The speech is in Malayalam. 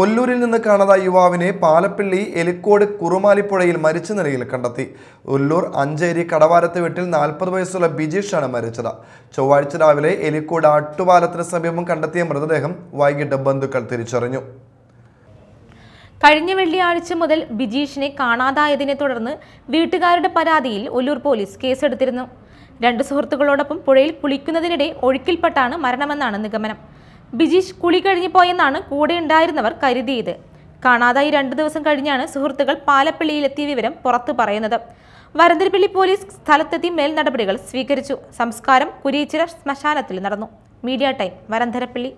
ഒല്ലൂരിൽ നിന്ന് കാണാത യുവാവിനെ പാലപ്പിള്ളി എലിക്കോട് കുറുമാലിപ്പുഴയിൽ മരിച്ച നിലയിൽ കണ്ടെത്തി ഒല്ലൂർ അഞ്ചേരി കടവാരത്ത് വീട്ടിൽ നാൽപ്പത് വയസ്സുള്ള ബിജീഷാണ് മരിച്ചത് ചൊവ്വാഴ്ച രാവിലെ എലിക്കോട് ആട്ടുപാലത്തിന് സമീപം കണ്ടെത്തിയ മൃതദേഹം വൈകിട്ട് ബന്ധുക്കൾ തിരിച്ചറിഞ്ഞു കഴിഞ്ഞ വെള്ളിയാഴ്ച മുതൽ ബിജീഷിനെ കാണാതായതിനെ തുടർന്ന് വീട്ടുകാരുടെ പരാതിയിൽ ഒല്ലൂർ പോലീസ് കേസെടുത്തിരുന്നു രണ്ട് സുഹൃത്തുക്കളോടൊപ്പം പുഴയിൽ കുളിക്കുന്നതിനിടെ ഒഴുക്കിൽപ്പെട്ടാണ് മരണമെന്നാണ് നിഗമനം ബിജീഷ് കുളി കഴിഞ്ഞു പോയെന്നാണ് കൂടെ ഉണ്ടായിരുന്നവർ കരുതിയത് കാണാതായി രണ്ടു ദിവസം കഴിഞ്ഞാണ് സുഹൃത്തുക്കൾ പാലപ്പള്ളിയിലെത്തിയ വിവരം പുറത്തു പറയുന്നത് വരന്തിരിപ്പള്ളി പോലീസ് സ്ഥലത്തെത്തി മേൽ നടപടികൾ സ്വീകരിച്ചു സംസ്കാരം കുരീച്ചിര ശ്മശാനത്തിൽ നടന്നു മീഡിയ ടൈം വരന്തരപ്പള്ളി